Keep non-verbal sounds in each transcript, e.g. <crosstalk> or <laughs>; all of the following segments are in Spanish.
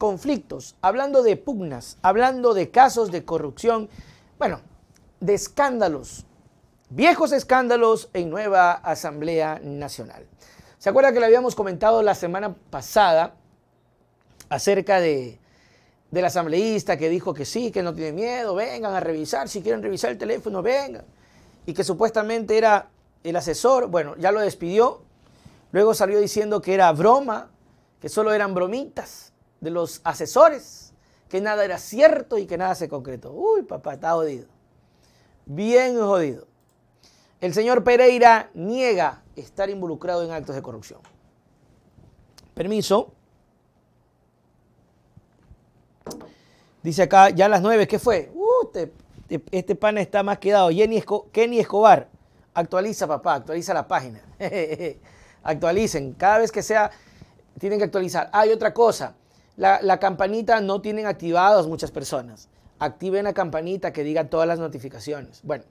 conflictos, hablando de pugnas, hablando de casos de corrupción, bueno, de escándalos, viejos escándalos en nueva Asamblea Nacional. ¿Se acuerda que le habíamos comentado la semana pasada acerca de del asambleísta que dijo que sí, que no tiene miedo, vengan a revisar, si quieren revisar el teléfono, vengan. Y que supuestamente era el asesor, bueno, ya lo despidió, luego salió diciendo que era broma, que solo eran bromitas, de los asesores, que nada era cierto y que nada se concretó. Uy, papá, está jodido. Bien jodido. El señor Pereira niega estar involucrado en actos de corrupción. Permiso. Dice acá, ya a las nueve ¿qué fue? Uh, este pana está más quedado. Kenny Escobar, actualiza, papá, actualiza la página. <laughs> Actualicen, cada vez que sea, tienen que actualizar. Hay ah, otra cosa, la, campanita no tienen activadas muchas personas. Activen la campanita que diga todas las notificaciones. Bueno,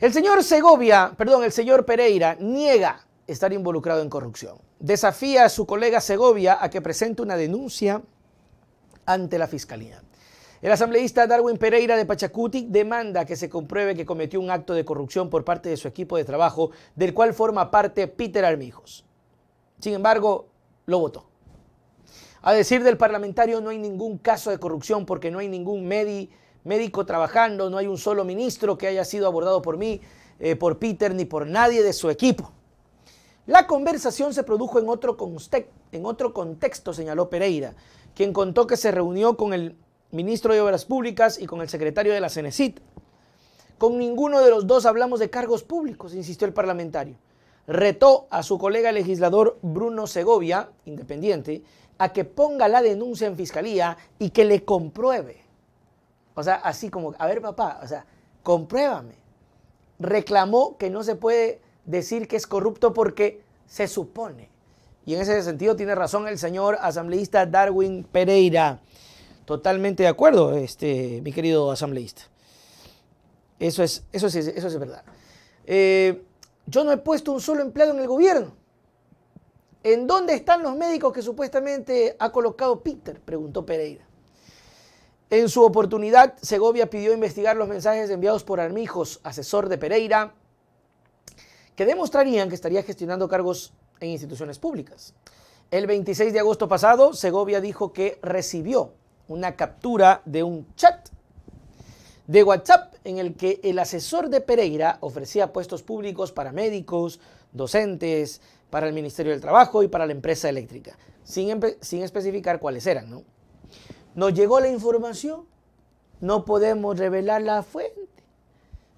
el señor Segovia, perdón, el señor Pereira niega estar involucrado en corrupción. Desafía a su colega Segovia a que presente una denuncia ante la fiscalía. El asambleísta Darwin Pereira de Pachacuti demanda que se compruebe que cometió un acto de corrupción por parte de su equipo de trabajo, del cual forma parte Peter Armijos. Sin embargo, lo votó. A decir del parlamentario, no hay ningún caso de corrupción porque no hay ningún médico trabajando, no hay un solo ministro que haya sido abordado por mí, eh, por Peter, ni por nadie de su equipo. La conversación se produjo en otro, en otro contexto, señaló Pereira, quien contó que se reunió con el ministro de Obras Públicas y con el secretario de la CENECIT. Con ninguno de los dos hablamos de cargos públicos, insistió el parlamentario. Retó a su colega legislador Bruno Segovia, independiente, a que ponga la denuncia en fiscalía y que le compruebe. O sea, así como, a ver papá, o sea, compruébame. Reclamó que no se puede decir que es corrupto porque se supone. Y en ese sentido tiene razón el señor asambleísta Darwin Pereira. Totalmente de acuerdo, este, mi querido asambleísta. Eso es, eso es, eso es verdad. Eh, yo no he puesto un solo empleado en el gobierno. ¿En dónde están los médicos que supuestamente ha colocado Peter? preguntó Pereira. En su oportunidad, Segovia pidió investigar los mensajes enviados por Armijos, asesor de Pereira, que demostrarían que estaría gestionando cargos en instituciones públicas. El 26 de agosto pasado, Segovia dijo que recibió una captura de un chat de WhatsApp en el que el asesor de Pereira ofrecía puestos públicos para médicos, docentes, para el Ministerio del Trabajo y para la empresa eléctrica, sin, especificar cuáles eran. ¿no? Nos llegó la información, no podemos revelar la fuente.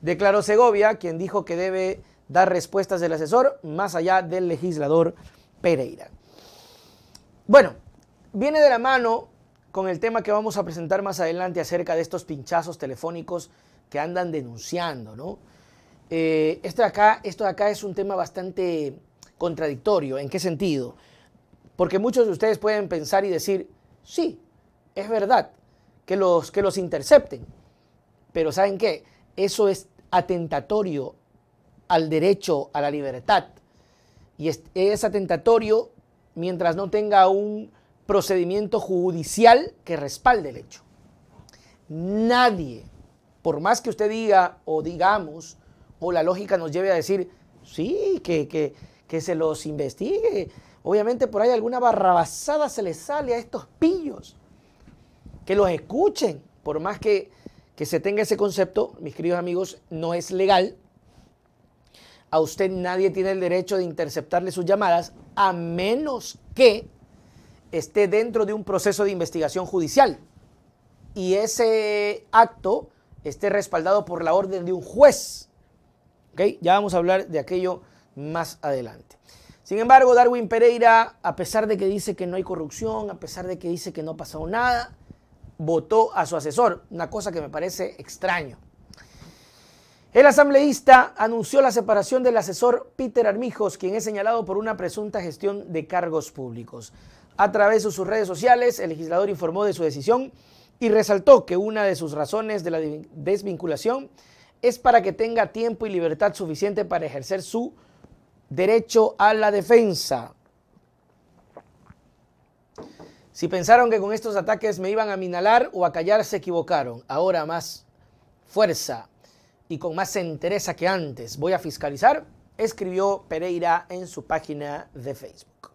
Declaró Segovia, quien dijo que debe dar respuestas del asesor más allá del legislador Pereira. Bueno, viene de la mano con el tema que vamos a presentar más adelante acerca de estos pinchazos telefónicos que andan denunciando, ¿no? Eh, esto, de acá, esto acá es un tema bastante contradictorio. ¿En qué sentido? Porque muchos de ustedes pueden pensar y decir, sí, es verdad, que los, que los intercepten. Pero ¿saben qué? Eso es atentatorio al derecho a la libertad. Y es atentatorio mientras no tenga un procedimiento judicial que respalde el hecho. Nadie, por más que usted diga o digamos, o la lógica nos lleve a decir, sí, que, se los investigue. Obviamente por ahí alguna barrabasada se les sale a estos pillos. Que los escuchen, por más que, que se tenga ese concepto, mis queridos amigos, no es legal. A usted nadie tiene el derecho de interceptarle sus llamadas a menos que esté dentro de un proceso de investigación judicial y ese acto esté respaldado por la orden de un juez. Ya vamos a hablar de aquello más adelante. Sin embargo, Darwin Pereira, a pesar de que dice que no hay corrupción, a pesar de que dice que no ha pasado nada, votó a su asesor, una cosa que me parece extraño. El asambleísta anunció la separación del asesor Peter Armijos, quien es señalado por una presunta gestión de cargos públicos. A través de sus redes sociales, el legislador informó de su decisión y resaltó que una de sus razones de la desvinculación es para que tenga tiempo y libertad suficiente para ejercer su derecho a la defensa. Si pensaron que con estos ataques me iban a minalar o a callar, se equivocaron. Ahora más fuerza y con más entereza que antes voy a fiscalizar, escribió Pereira en su página de Facebook.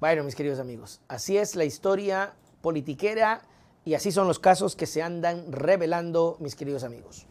Bueno, mis queridos amigos, así es la historia politiquera y así son los casos que se andan revelando, mis queridos amigos.